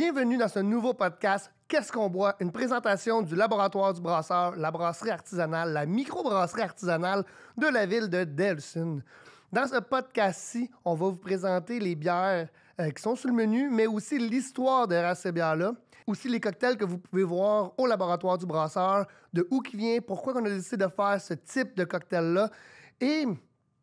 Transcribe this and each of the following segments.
Bienvenue dans ce nouveau podcast Qu'est-ce qu'on boit Une présentation du laboratoire du brasseur, la brasserie artisanale, la microbrasserie artisanale de la ville de delson Dans ce podcast-ci, on va vous présenter les bières euh, qui sont sur le menu, mais aussi l'histoire derrière ces bières-là, aussi les cocktails que vous pouvez voir au laboratoire du brasseur, de où qui vient, pourquoi on a décidé de faire ce type de cocktail-là, et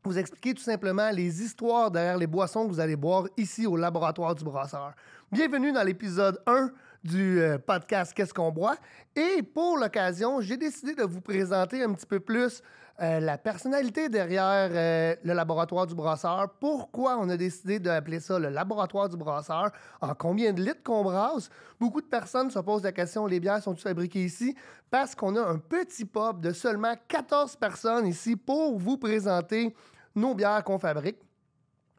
vous expliquer tout simplement les histoires derrière les boissons que vous allez boire ici au laboratoire du brasseur. Bienvenue dans l'épisode 1 du euh, podcast Qu'est-ce qu'on boit? Et pour l'occasion, j'ai décidé de vous présenter un petit peu plus euh, la personnalité derrière euh, le laboratoire du brasseur. Pourquoi on a décidé d'appeler ça le laboratoire du brasseur? En combien de litres qu'on brasse? Beaucoup de personnes se posent la question, les bières sont-elles fabriquées ici? Parce qu'on a un petit pub de seulement 14 personnes ici pour vous présenter nos bières qu'on fabrique.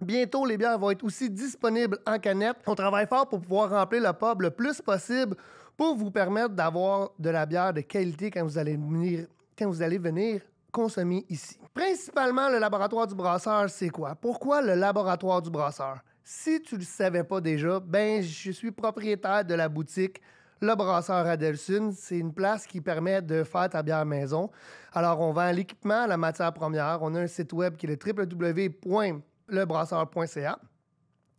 Bientôt, les bières vont être aussi disponibles en canette. On travaille fort pour pouvoir remplir le pub le plus possible pour vous permettre d'avoir de la bière de qualité quand vous allez venir, quand vous allez venir consommer ici. Principalement, le laboratoire du brasseur, c'est quoi? Pourquoi le laboratoire du brasseur? Si tu le savais pas déjà, ben je suis propriétaire de la boutique le brasseur Adelsun, c'est une place qui permet de faire ta bière maison. Alors, on vend l'équipement, la matière première. On a un site web qui est le www lebrasseur.ca.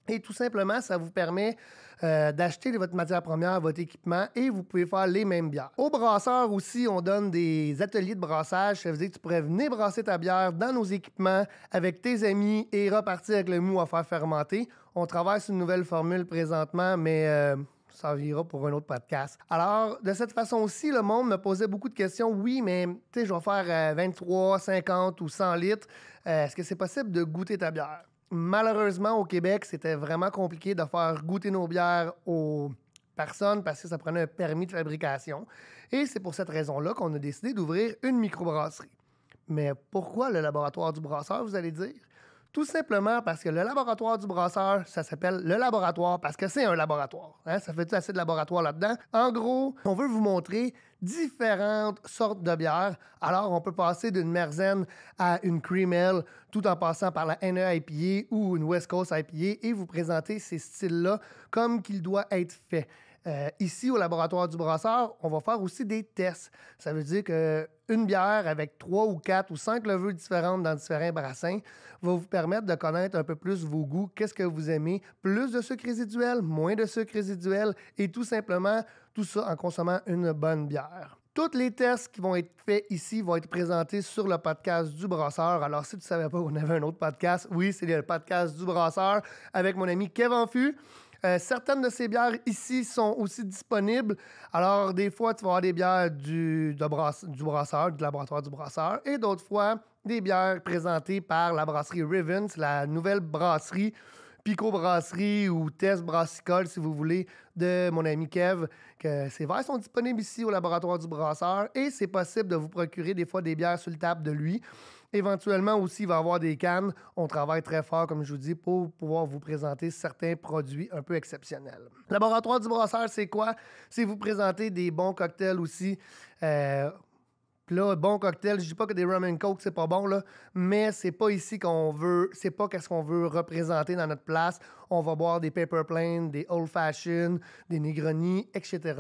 Et tout simplement, ça vous permet euh, d'acheter votre matière première, votre équipement, et vous pouvez faire les mêmes bières. Au Brasseur aussi, on donne des ateliers de brassage. Ça veut dire que tu pourrais venir brasser ta bière dans nos équipements avec tes amis et repartir avec le mou à faire fermenter. On travaille sur une nouvelle formule présentement, mais euh, ça viendra pour un autre podcast. Alors, de cette façon aussi, le monde me posait beaucoup de questions. Oui, mais tu sais, je vais faire 23, euh, 50 ou 100 litres. Euh, est-ce que c'est possible de goûter ta bière? Malheureusement, au Québec, c'était vraiment compliqué de faire goûter nos bières aux personnes parce que ça prenait un permis de fabrication. Et c'est pour cette raison-là qu'on a décidé d'ouvrir une microbrasserie. Mais pourquoi le laboratoire du brasseur, vous allez dire? Tout simplement parce que le laboratoire du brasseur, ça s'appelle le laboratoire parce que c'est un laboratoire. Hein? Ça fait assez de laboratoire là-dedans. En gros, on veut vous montrer différentes sortes de bières. Alors, on peut passer d'une Merzen à une Cream tout en passant par la NE ou une West Coast IPA et vous présenter ces styles-là comme qu'il doit être fait. Euh, ici, au laboratoire du brasseur, on va faire aussi des tests. Ça veut dire que une bière avec trois ou quatre ou cinq levures différentes dans différents brassins va vous permettre de connaître un peu plus vos goûts, qu'est-ce que vous aimez, plus de sucre résiduel, moins de sucre résiduel et tout simplement tout ça en consommant une bonne bière. Toutes les tests qui vont être faits ici vont être présentés sur le podcast du brasseur. Alors, si tu ne savais pas qu'on avait un autre podcast, oui, c'est le podcast du brasseur avec mon ami Kevin Fu. Euh, certaines de ces bières ici sont aussi disponibles. Alors, des fois, tu vas avoir des bières du, du brasseur, du laboratoire du brasseur, et d'autres fois, des bières présentées par la brasserie Rivens, la nouvelle brasserie pico-brasserie ou test brassicole, si vous voulez, de mon ami Kev, que ces verres sont disponibles ici au laboratoire du brasseur et c'est possible de vous procurer des fois des bières sur le table de lui. Éventuellement aussi, il va y avoir des cannes. On travaille très fort, comme je vous dis, pour pouvoir vous présenter certains produits un peu exceptionnels. Laboratoire du brasseur, c'est quoi? C'est vous présenter des bons cocktails aussi. Euh, puis là, bon cocktail, je dis pas que des rum and coke, c'est pas bon, là, mais c'est pas ici qu'on veut, c'est pas qu'est-ce qu'on veut représenter dans notre place. On va boire des paper planes, des old fashioned, des negronis, etc.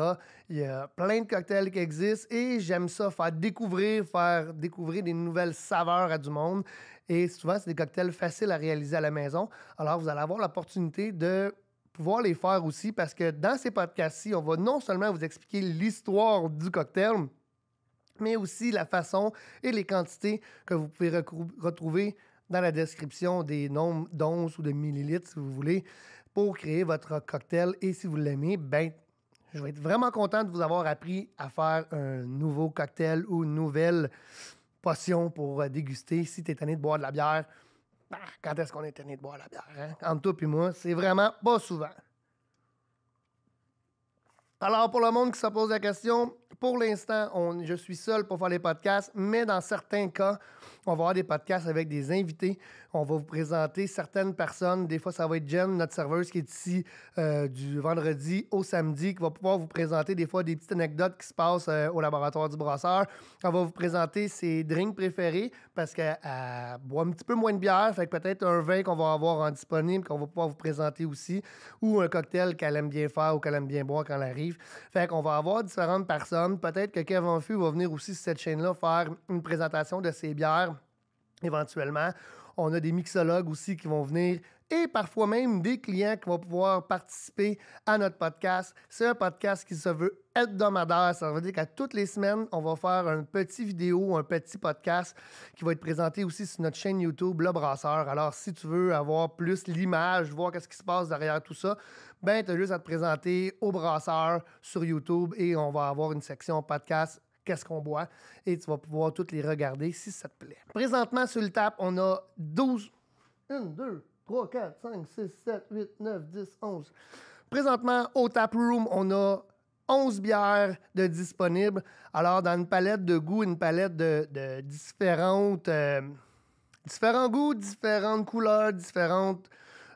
Il y a plein de cocktails qui existent et j'aime ça, faire découvrir, faire découvrir des nouvelles saveurs à du monde. Et souvent, c'est des cocktails faciles à réaliser à la maison. Alors, vous allez avoir l'opportunité de pouvoir les faire aussi parce que dans ces podcasts-ci, on va non seulement vous expliquer l'histoire du cocktail, mais aussi la façon et les quantités que vous pouvez retrouver dans la description des nombres d'onces ou de millilitres, si vous voulez, pour créer votre cocktail. Et si vous l'aimez, ben, je vais être vraiment content de vous avoir appris à faire un nouveau cocktail ou une nouvelle potion pour euh, déguster si tu es tanné de boire de la bière. Bah, quand est-ce qu'on est tanné de boire de la bière? Hein? Entre toi et moi, c'est vraiment pas souvent. Alors, pour le monde qui se pose la question, pour l'instant, je suis seul pour faire les podcasts, mais dans certains cas, on va avoir des podcasts avec des invités. On va vous présenter certaines personnes. Des fois, ça va être Jen, notre serveuse qui est ici euh, du vendredi au samedi, qui va pouvoir vous présenter des fois des petites anecdotes qui se passent euh, au laboratoire du brasseur. On va vous présenter ses drinks préférés parce qu'elle boit un petit peu moins de bière, fait que peut-être un vin qu'on va avoir en disponible, qu'on va pouvoir vous présenter aussi, ou un cocktail qu'elle aime bien faire ou qu'elle aime bien boire quand elle arrive. Fait qu'on va avoir différentes personnes. Peut-être que Kevin Fu va venir aussi sur cette chaîne-là faire une présentation de ses bières éventuellement. On a des mixologues aussi qui vont venir et parfois même des clients qui vont pouvoir participer à notre podcast. C'est un podcast qui se veut hebdomadaire. Ça veut dire qu'à toutes les semaines, on va faire une petite vidéo, un petit podcast qui va être présenté aussi sur notre chaîne YouTube, Le Brasseur. Alors, si tu veux avoir plus l'image, voir qu'est-ce qui se passe derrière tout ça, ben, tu as juste à te présenter au Brasseur sur YouTube et on va avoir une section podcast qu'est-ce qu'on boit et tu vas pouvoir toutes les regarder si ça te plaît. Présentement, sur le tap, on a 12. 1, 2, 3, 4, 5, 6, 7, 8, 9, 10, 11. Présentement, au tap room, on a 11 bières de disponibles. Alors, dans une palette de goûts, une palette de, différentes. Euh, différents goûts, différentes couleurs, différentes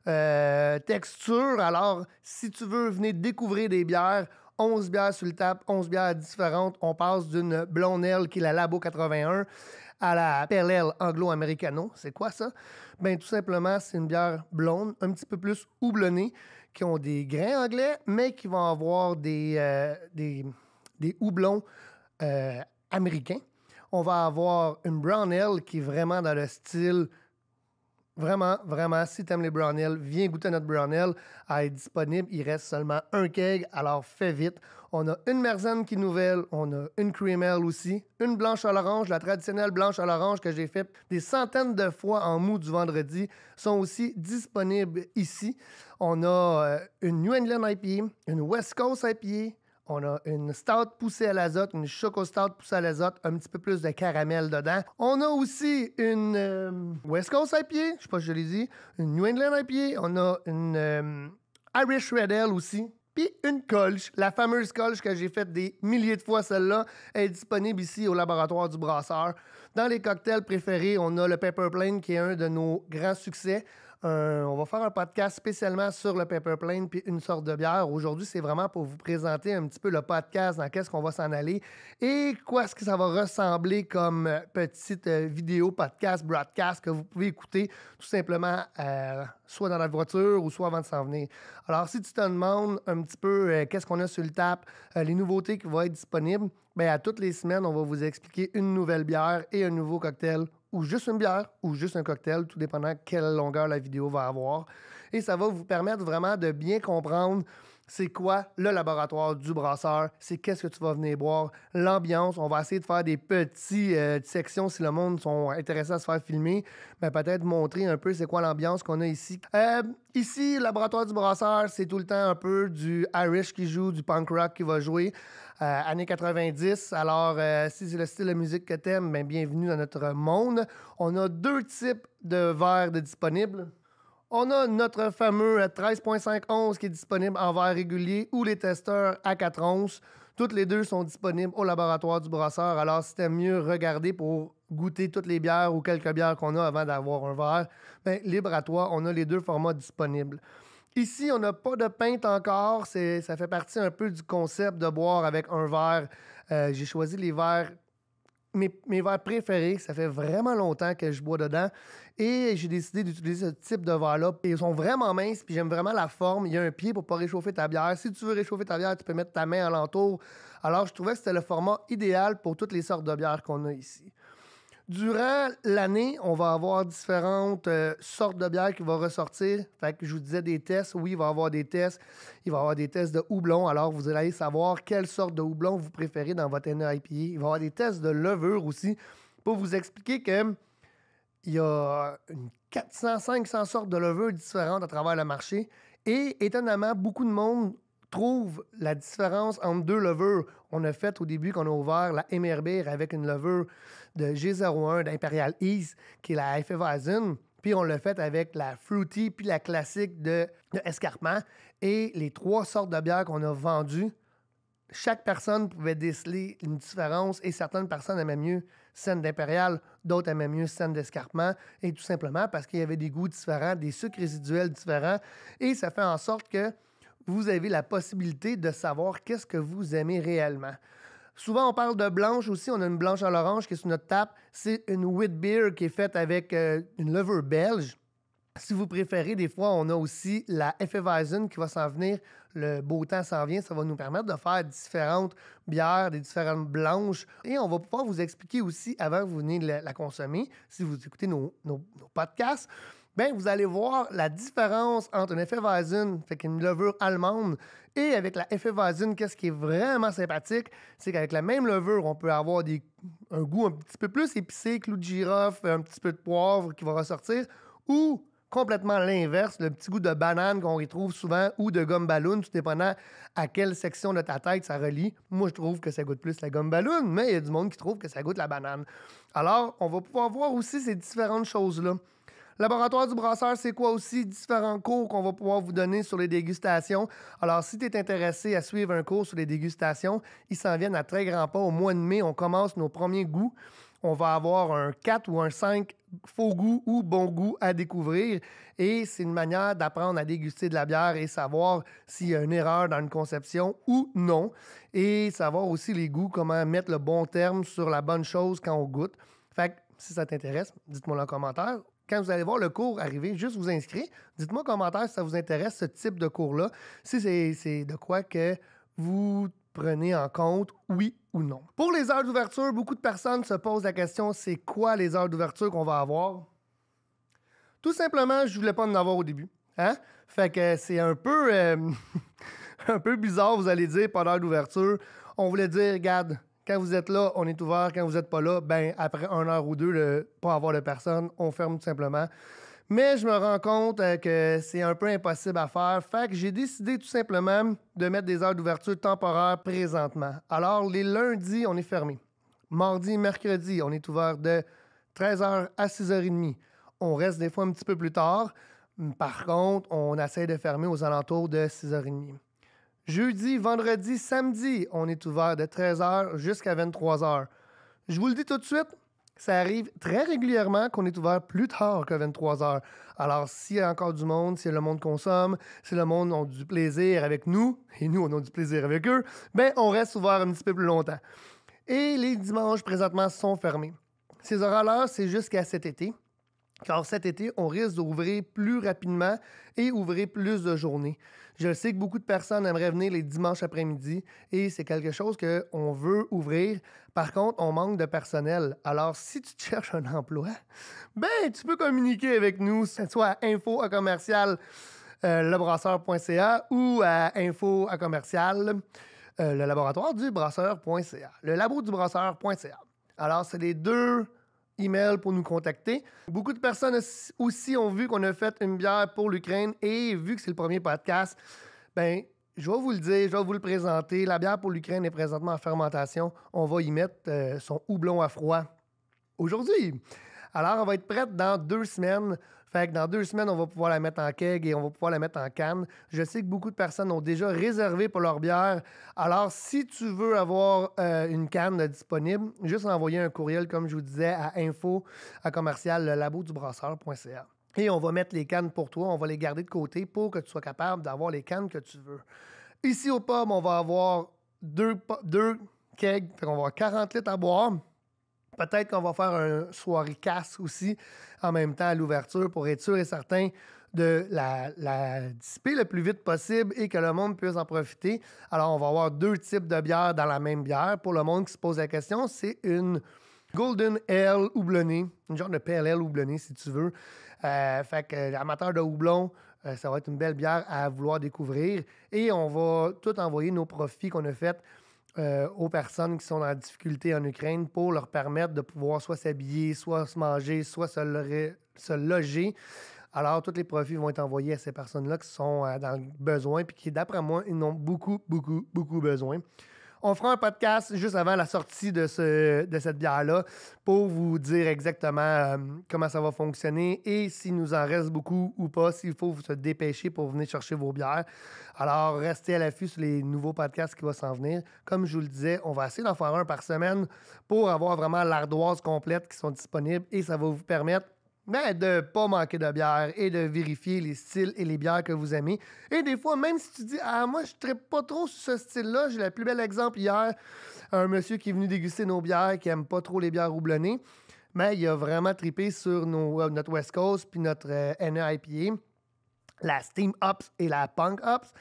euh, textures. Alors, si tu veux venir découvrir des bières, 11 bières sur le table, 11 bières différentes. On passe d'une blondelle qui est la Labo 81 à la ale anglo américano C'est quoi ça? Ben tout simplement, c'est une bière blonde, un petit peu plus houblonnée, qui ont des grains anglais, mais qui vont avoir des, euh, des, houblons euh, américains. On va avoir une brown ale qui est vraiment dans le style Vraiment, vraiment, si tu t'aimes les brownells, viens goûter notre brownie. Elle est disponible. Il reste seulement un keg, alors fais vite. On a une merzen qui nouvelle, on a une cream aussi, une blanche à l'orange, la traditionnelle blanche à l'orange que j'ai faite des centaines de fois en mou du vendredi, sont aussi disponibles ici. On a euh, une New England IPA, une West Coast IPA, on a une stout poussée à l'azote, une choco stout poussée à l'azote, un petit peu plus de caramel dedans. On a aussi une euh, West Coast IPA, je sais pas si je l'ai dit, une New England IPA. On a une euh, Irish Red Ale aussi. Puis une Colch. la fameuse Colch que j'ai faite des milliers de fois, celle-là, est disponible ici au laboratoire du brasseur. Dans les cocktails préférés, on a le Pepper Plain qui est un de nos grands succès. Euh, on va faire un podcast spécialement sur le paper plane puis une sorte de bière. Aujourd'hui, c'est vraiment pour vous présenter un petit peu le podcast, dans qu'est-ce qu'on va s'en aller et quoi est-ce que ça va ressembler comme euh, petite euh, vidéo, podcast, broadcast que vous pouvez écouter tout simplement soit dans la voiture ou soit avant de s'en venir. Alors, si tu te demandes un petit peu qu'est-ce qu'on a sur le tap, les nouveautés qui vont être disponibles, bien, à toutes les semaines, on va vous expliquer une nouvelle bière et un nouveau cocktail ou juste une bière ou juste un cocktail, tout dépendant quelle longueur la vidéo va avoir. Et ça va vous permettre vraiment de bien comprendre c'est quoi le laboratoire du brasseur, c'est qu'est-ce que tu vas venir boire, l'ambiance. On va essayer de faire des petites euh, sections si le monde sont intéressés à se faire filmer, mais peut-être montrer un peu c'est quoi l'ambiance qu'on a ici. Euh, ici, laboratoire du brasseur, c'est tout le temps un peu du Irish qui joue, du punk rock qui va jouer. Euh, années 90. Alors, si c'est le style de musique que t'aimes, ben, bienvenue dans notre monde. On a deux types de verres disponibles. On a notre fameux 13.5 11 qui est disponible en verre régulier ou les testeurs à 4 onces. Toutes les deux sont disponibles au laboratoire du brasseur. Alors, si mieux regarder pour goûter toutes les bières ou quelques bières qu'on a avant d'avoir un verre, bien, libre à toi, on a les deux formats disponibles. Ici, on n'a pas de pinte encore. ça fait partie un peu du concept de boire avec un verre. Euh, j'ai choisi les verres mes, verres préférés. Ça fait vraiment longtemps que je bois dedans. Et j'ai décidé d'utiliser ce type de verre-là. Ils sont vraiment minces, puis j'aime vraiment la forme. Il y a un pied pour pas réchauffer ta bière. Si tu veux réchauffer ta bière, tu peux mettre ta main alentour. Alors, je trouvais que c'était le format idéal pour toutes les sortes de bières qu'on a ici. Durant l'année, on va avoir différentes euh, sortes de bières qui vont ressortir. Fait que je vous disais des tests. Oui, il va y avoir des tests. Il va y avoir des tests de houblon. Alors, vous allez savoir quelle sorte de houblon vous préférez dans votre NIPA. E il va y avoir des tests de levure aussi pour vous expliquer qu'il y a 400-500 sortes de levures différentes à travers le marché. Et étonnamment, beaucoup de monde trouve la différence entre deux levures. On a fait au début qu'on a ouvert la MRB avec une levure de G01 d'Imperial East, qui est la Hefeweizen. Puis on l'a fait avec la Fruity, puis la classique de, Et les trois sortes de bières qu'on a vendues, chaque personne pouvait déceler une différence et certaines personnes aimaient mieux scène d'impérial, d'autres aimaient mieux scène d'escarpement et tout simplement parce qu'il y avait des goûts différents, des sucres résiduels différents et ça fait en sorte que vous avez la possibilité de savoir qu'est-ce que vous aimez réellement. Souvent, on parle de blanche aussi. On a une blanche à l'orange qui est sur notre table. C'est une wheat beer qui est faite avec euh, une levure belge. Si vous préférez, des fois, on a aussi la Hefeweizen qui va s'en venir. Le beau temps s'en vient. Ça va nous permettre de faire différentes bières, des différentes blanches. Et on va pouvoir vous expliquer aussi, avant que vous venez la, consommer, si vous écoutez nos, nos podcasts, ben vous allez voir la différence entre un effet vasine, fait une levure allemande, et avec l'effet vasine, qu'est-ce qui est vraiment sympathique, c'est qu'avec la même levure, on peut avoir un goût un petit peu plus épicé, clou de girofle, un petit peu de poivre qui va ressortir, ou complètement l'inverse, le petit goût de banane qu'on retrouve souvent ou de gomme ballon, tout dépendant à quelle section de ta tête ça relie. Moi, je trouve que ça goûte plus la gomme ballon, mais il y a du monde qui trouve que ça goûte la banane. Alors, on va pouvoir voir aussi ces différentes choses-là. Laboratoire du brasseur, c'est quoi aussi différents cours qu'on va pouvoir vous donner sur les dégustations. Alors, si tu es intéressé à suivre un cours sur les dégustations, ils s'en viennent à très grands pas. Au mois de mai, on commence nos premiers goûts. On va avoir un 4 ou un 5 faux goûts ou bons goûts à découvrir. Et c'est une manière d'apprendre à déguster de la bière et savoir s'il y a une erreur dans une conception ou non. Et savoir aussi les goûts, comment mettre le bon terme sur la bonne chose quand on goûte. Fait que, si ça t'intéresse, dites-moi en commentaire quand vous allez voir le cours arriver, juste vous inscrire. Dites-moi en commentaire si ça vous intéresse, ce type de cours-là, si c'est de quoi que vous prenez en compte, oui ou non. Pour les heures d'ouverture, beaucoup de personnes se posent la question, c'est quoi les heures d'ouverture qu'on va avoir? Tout simplement, je ne voulais pas en avoir au début. Hein? Fait que c'est un peu, euh, un peu bizarre, vous allez dire, pas d'heure d'ouverture. On voulait dire, regarde, quand vous êtes là, on est ouvert. Quand vous n'êtes pas là, ben après une heure ou deux, le, pas avoir de personne, on ferme tout simplement. Mais je me rends compte euh, que c'est un peu impossible à faire. Fait que j'ai décidé tout simplement de mettre des heures d'ouverture temporaires présentement. Alors, les lundis, on est fermé. Mardi, mercredi, on est ouvert de 13h à 6h30. On reste des fois un petit peu plus tard. Par contre, on essaie de fermer aux alentours de 6h30. Jeudi, vendredi, samedi, on est ouvert de 13h jusqu'à 23h. Je vous le dis tout de suite, ça arrive très régulièrement qu'on est ouvert plus tard que 23 h Alors, s'il y a encore du monde, si le monde consomme, si le monde a du plaisir avec nous, et nous, on a du plaisir avec eux, ben, on reste ouvert un petit peu plus longtemps. Et les dimanches, présentement, sont fermés. Ces horaires-là, c'est jusqu'à cet été car cet été, on risque d'ouvrir plus rapidement et ouvrir plus de journées. Je sais que beaucoup de personnes aimeraient venir les dimanches après-midi et c'est quelque chose qu'on veut ouvrir. Par contre, on manque de personnel. Alors, si tu cherches un emploi, ben, tu peux communiquer avec nous, soit à info à euh, lebrasseur.ca ou à info à euh, le laboratoire du le labo du Alors, c'est les deux email pour nous contacter. Beaucoup de personnes aussi ont vu qu'on a fait une bière pour l'Ukraine et vu que c'est le premier podcast, ben je vais vous le dire, je vais vous le présenter. La bière pour l'Ukraine est présentement en fermentation. On va y mettre euh, son houblon à froid aujourd'hui. Alors, on va être prête dans deux semaines. Fait que dans deux semaines, on va pouvoir la mettre en keg et on va pouvoir la mettre en canne. Je sais que beaucoup de personnes ont déjà réservé pour leur bière. Alors, si tu veux avoir euh, une canne disponible, juste envoyer un courriel, comme je vous disais, à info à commercial Et on va mettre les cannes pour toi, on va les garder de côté pour que tu sois capable d'avoir les cannes que tu veux. Ici au pub, on va avoir deux, deux kegs, fait qu'on va avoir 40 litres à boire. Peut-être qu'on va faire un soirée casse aussi en même temps à l'ouverture pour être sûr et certain de la, dissiper le plus vite possible et que le monde puisse en profiter. Alors, on va avoir deux types de bières dans la même bière. Pour le monde qui se pose la question, c'est une Golden Ale houblonné, une genre de PLL houblonné, si tu veux. Euh, fait que euh, amateur de houblon, euh, ça va être une belle bière à vouloir découvrir. Et on va tout envoyer nos profits qu'on a faits euh, aux personnes qui sont en difficulté en Ukraine pour leur permettre de pouvoir soit s'habiller, soit se manger, soit se, loger. Alors, tous les profits vont être envoyés à ces personnes-là qui sont euh, dans le besoin, puis qui, d'après moi, ils ont beaucoup, beaucoup, beaucoup besoin. On fera un podcast juste avant la sortie de, ce, de cette bière-là pour vous dire exactement euh, comment ça va fonctionner et s'il nous en reste beaucoup ou pas, s'il faut se dépêcher pour venir chercher vos bières. Alors, restez à l'affût sur les nouveaux podcasts qui vont s'en venir. Comme je vous le disais, on va essayer d'en faire un par semaine pour avoir vraiment l'ardoise complète qui sont disponibles et ça va vous permettre mais de pas manquer de bière et de vérifier les styles et les bières que vous aimez. Et des fois, même si tu dis Ah, moi, je ne pas trop sur ce style-là, j'ai le plus bel exemple hier, un monsieur qui est venu déguster nos bières, qui aime pas trop les bières roublonnées. mais il a vraiment tripé sur nos, euh, notre West Coast puis notre euh, NEIPA, la Steam Ops et la Punk Ops.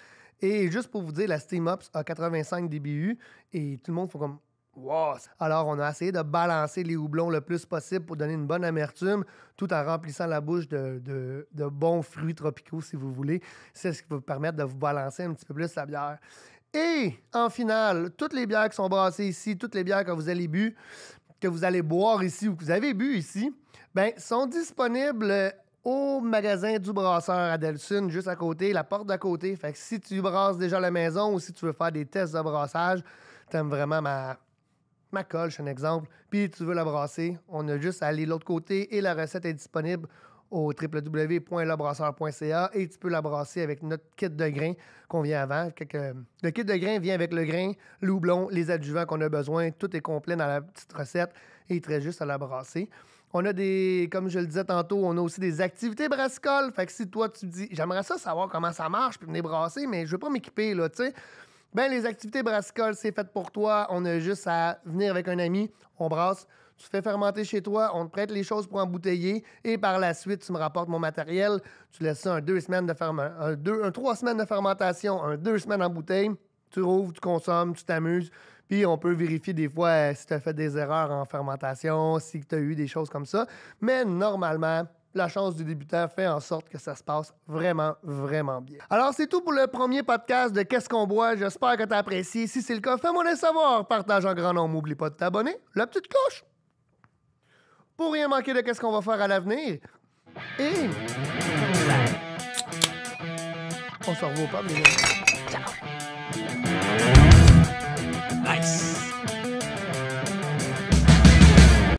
Et juste pour vous dire, la Steam Ops a 85 dBU et tout le monde fait comme alors, on a essayé de balancer les houblons le plus possible pour donner une bonne amertume, tout en remplissant la bouche de, bons fruits tropicaux, si vous voulez. C'est ce qui va vous permettre de vous balancer un petit peu plus la bière. Et en finale, toutes les bières qui sont brassées ici, toutes les bières que vous allez bu, que vous allez boire ici ou que vous avez bu ici, ben, sont disponibles au magasin du brasseur à juste à côté, la porte d'à côté. Fait que si tu brasses déjà la maison ou si tu veux faire des tests de brassage, t'aimes vraiment ma, ma colle, un exemple, puis tu veux la brasser, on a juste à aller de l'autre côté et la recette est disponible au www.labrasseur.ca et tu peux la brasser avec notre kit de grains qu'on vient avant. Euh, le kit de grains vient avec le grain, l'oublon, les adjuvants qu'on a besoin. Tout est complet dans la petite recette et il te reste juste à la brasser. On a des, comme je le disais tantôt, on a aussi des activités brassicoles. Fait que si toi, tu dis, j'aimerais ça savoir comment ça marche, puis venir brasser, mais je veux pas m'équiper, là, tu sais ben les activités brassicoles, c'est fait pour toi. On a juste à venir avec un ami, on brasse, tu fais fermenter chez toi, on te prête les choses pour embouteiller et par la suite, tu me rapportes mon matériel. Tu laisses ça un deux semaines de un, un trois semaines de fermentation, un deux semaines en bouteille. Tu rouvres, tu consommes, tu t'amuses. Puis on peut vérifier des fois euh, si tu as fait des erreurs en fermentation, si tu as eu des choses comme ça. Mais normalement, la chance du débutant fait en sorte que ça se passe vraiment, vraiment bien. Alors, c'est tout pour le premier podcast de Qu'est-ce qu'on boit? J'espère que t'as apprécié. Si c'est le cas, fais-moi le savoir. Partage en grand nombre. N'oublie pas de t'abonner. La petite cloche. Pour rien manquer de qu'est-ce qu'on va faire à l'avenir. Et... On se revoit pas, mais... Ciao!